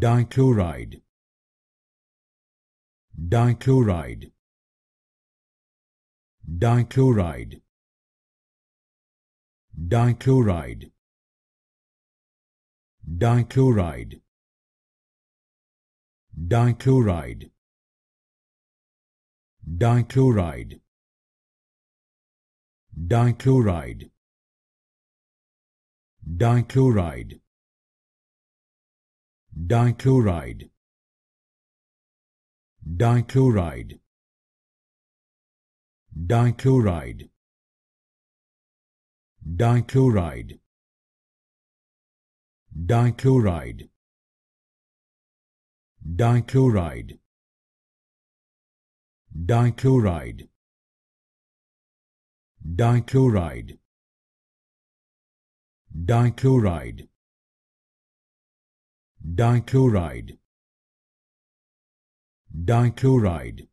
dichloride dichloride dichloride dichloride dichloride dichloride dichloride dichloride dichloride dichloride dichloride dichloride dichloride dichloride dichloride dichloride dichloride dichloride dichloride dichloride